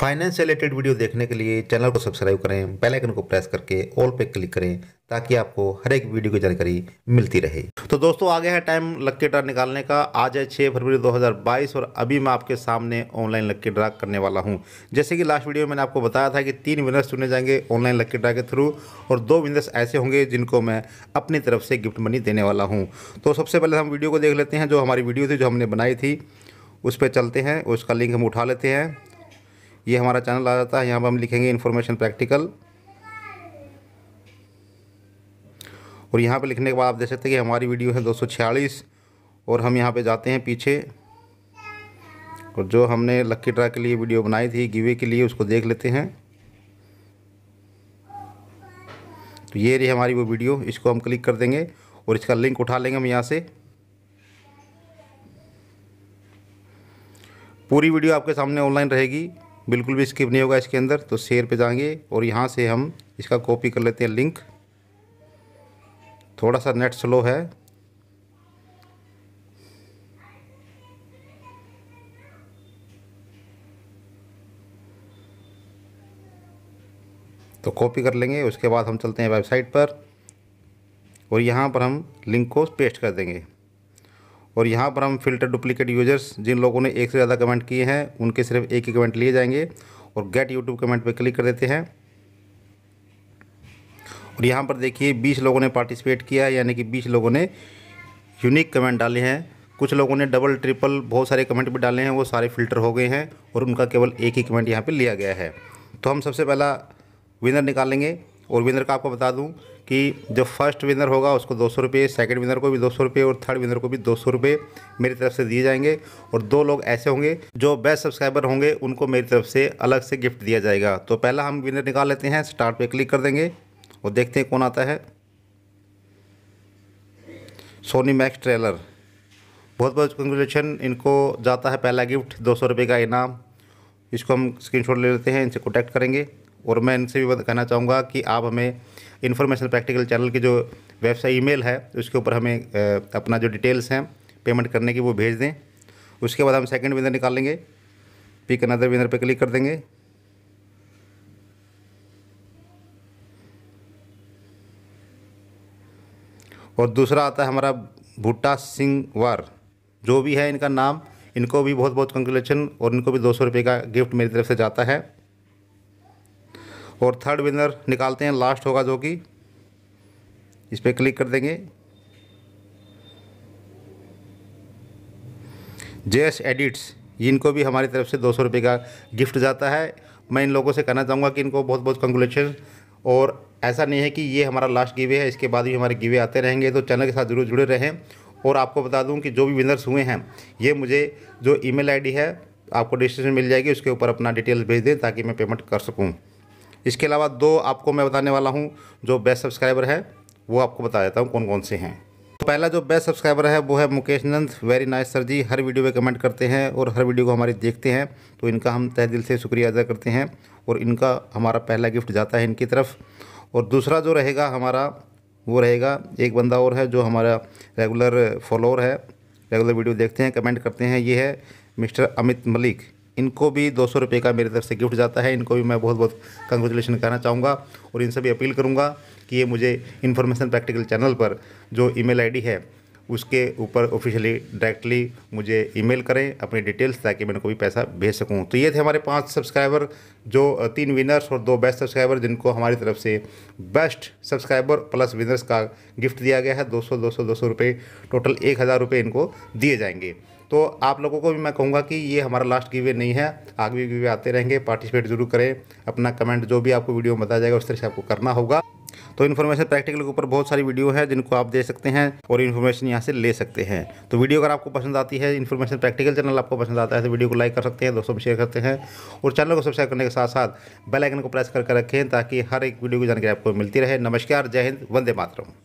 finance related video देखने के लिए चैनल को सब्सक्राइब करें बेल आइकन को प्रेस करके ऑल पे क्लिक करें ताकि आपको हर एक वीडियो की जानकारी मिलती रहे तो दोस्तों आ गया है टाइम लक्की ड्रा निकालने का आज है 6 फरवरी 2022 और अभी मैं आपके सामने ऑनलाइन लक्की ड्रा करने वाला हूं जैसे कि लास्ट वीडियो में मैंने आपको बताया था कि तीन विनर्स चुने जाएंगे ऑनलाइन लक्की ड्रा के थ्रू और दो विनर्स ऐसे होंगे जिनको मैं अपनी तरफ से गिफ्ट मनी देने वाला हूँ तो सबसे पहले हम वीडियो को देख लेते हैं जो हमारी वीडियो थी जो हमने बनाई थी उस पर चलते हैं उसका लिंक हम उठा लेते हैं ये हमारा चैनल आ जाता है यहाँ पर हम लिखेंगे इन्फॉर्मेशन प्रैक्टिकल और यहाँ पे लिखने के बाद आप देख सकते हैं कि हमारी वीडियो है दो और हम यहाँ पे जाते हैं पीछे और जो हमने लक्की ड्रा के लिए वीडियो बनाई थी गिवे के लिए उसको देख लेते हैं तो ये रही हमारी वो वीडियो इसको हम क्लिक कर देंगे और इसका लिंक उठा लेंगे हम यहाँ से पूरी वीडियो आपके सामने ऑनलाइन रहेगी बिल्कुल भी स्किप नहीं होगा इसके अंदर तो शेयर पे जाएंगे और यहाँ से हम इसका कॉपी कर लेते हैं लिंक थोड़ा सा नेट स्लो है तो कॉपी कर लेंगे उसके बाद हम चलते हैं वेबसाइट पर और यहाँ पर हम लिंक को पेस्ट कर देंगे और यहाँ पर हम फिल्टर डुप्लीकेट यूजर्स जिन लोगों ने एक से ज़्यादा कमेंट किए हैं उनके सिर्फ एक ही कमेंट लिए जाएंगे और गेट यूट्यूब कमेंट पर क्लिक कर देते हैं और यहाँ पर देखिए बीस लोगों ने पार्टिसिपेट किया है यानी कि बीस लोगों ने यूनिक कमेंट डाले हैं कुछ लोगों ने डबल ट्रिपल बहुत सारे कमेंट भी डाले हैं वो सारे फिल्टर हो गए हैं और उनका केवल एक ही कमेंट यहाँ पे लिया गया है तो हम सबसे पहला विनर निकालेंगे और विनर का आपको बता दूँ कि जो फर्स्ट विनर होगा उसको दो सौ रुपये सेकेंड विनर को भी दो सौ रुपये और थर्ड विनर को भी दो सौ रुपये मेरी तरफ से दिए जाएंगे और दो लोग ऐसे होंगे जो बेस्ट सब्सक्राइबर होंगे उनको मेरी तरफ से अलग से गिफ्ट दिया जाएगा तो पहला हम विनर निकाल लेते हैं स्टार्ट पे क्लिक कर देंगे और देखते हैं कौन आता है सोनी मैक्स ट्रेलर बहुत बहुत कंग्रेचुलेशन इनको जाता है पहला गिफ्ट दो सौ रुपये का इनाम इसको हम स्क्रीन ले लेते हैं इनसे कॉन्टैक्ट करेंगे और मैं इनसे भी कहना चाहूँगा कि आप हमें इन्फॉर्मेशन प्रैक्टिकल चैनल की जो वेबसाइट ईमेल है उसके ऊपर हमें अपना जो डिटेल्स हैं पेमेंट करने की वो भेज दें उसके बाद हम सेकंड विनर निकालेंगे पिक अनदर विनर पे क्लिक कर देंगे और दूसरा आता है हमारा भुट्टा सिंह वार जो भी है इनका नाम इनको भी बहुत बहुत कंग्रेचुलेसन और इनको भी दो सौ रुपये का गिफ्ट मेरी तरफ से जाता है और थर्ड विनर निकालते हैं लास्ट होगा जो कि इस पर क्लिक कर देंगे जेएस एडिट्स इनको भी हमारी तरफ से दो सौ रुपये का गिफ्ट जाता है मैं इन लोगों से कहना चाहूँगा कि इनको बहुत बहुत कंग्रेचुलेशन और ऐसा नहीं है कि ये हमारा लास्ट गिवे है इसके बाद भी हमारे गिवे आते रहेंगे तो चैनल के साथ जरूर जुड़े रहें और आपको बता दूं कि जो भी विनर्स हुए हैं ये मुझे जो ईमेल आईडी है आपको डिस्क्रिप्शन मिल जाएगी उसके ऊपर अपना डिटेल्स भेज दें ताकि मैं पेमेंट कर सकूँ इसके अलावा दो आपको मैं बताने वाला हूँ जो बेस्ट सब्सक्राइबर है वो आपको बता देता हूँ कौन कौन से हैं तो पहला जो बेस्ट सब्सक्राइबर है वो है Mukesh Nand very nice sir ji हर वीडियो पे कमेंट करते हैं और हर वीडियो को हमारी देखते हैं तो इनका हम तह दिल से शुक्रिया अदा करते हैं और इनका हमारा पहला गिफ्ट जाता है इनकी तरफ और दूसरा जो रहेगा हमारा वो रहेगा एक बंदा और है जो हमारा रेगुलर फॉलोअर है रेगुलर वीडियो देखते हैं कमेंट करते हैं ये है मिस्टर अमित मलिक इनको भी दो सौ रुपये का मेरी तरफ से गिफ्ट जाता है इनको भी मैं बहुत बहुत कंग्रेचुलेशन कहना चाहूँगा और इनसे भी अपील करूँगा कि ये मुझे इन्फॉर्मेशन प्रैक्टिकल चैनल पर जो ईमेल आईडी है उसके ऊपर ऑफिशियली डायरेक्टली मुझे ईमेल करें अपनी डिटेल्स ताकि मैं उनको भी पैसा भेज सकूं तो ये थे हमारे पांच सब्सक्राइबर जो तीन विनर्स और दो बेस्ट सब्सक्राइबर जिनको हमारी तरफ से बेस्ट सब्सक्राइबर प्लस विनर्स का गिफ्ट दिया गया है 200 200 200 रुपये टोटल एक हज़ार रुपये इनको दिए जाएंगे तो आप लोगों को भी मैं कहूँगा कि ये हमारा लास्ट गिवे नहीं है आगे भी गिवे आते रहेंगे पार्टिसिपेट जरूर करें अपना कमेंट जो भी आपको वीडियो में बताया जाएगा उस तरह से आपको करना होगा तो इन्फॉर्मेशन प्रैक्टिकल के ऊपर बहुत सारी वीडियो है जिनको आप दे सकते हैं और इन्फॉर्मेशन यहाँ से ले सकते हैं तो वीडियो अगर आपको पसंद आती है इन्फॉर्मेशन प्रैक्टिकल चैनल आपको पसंद आता है तो वीडियो को लाइक कर सकते हैं दोस्तों में शेयर करते हैं और चैनल को सब्सक्राइब करने के साथ साथ बेलाइकन को प्रेस करके रखें ताकि हर एक वीडियो की जानकारी आपको मिलती रहे नमस्कार जय हिंद वंदे मातरम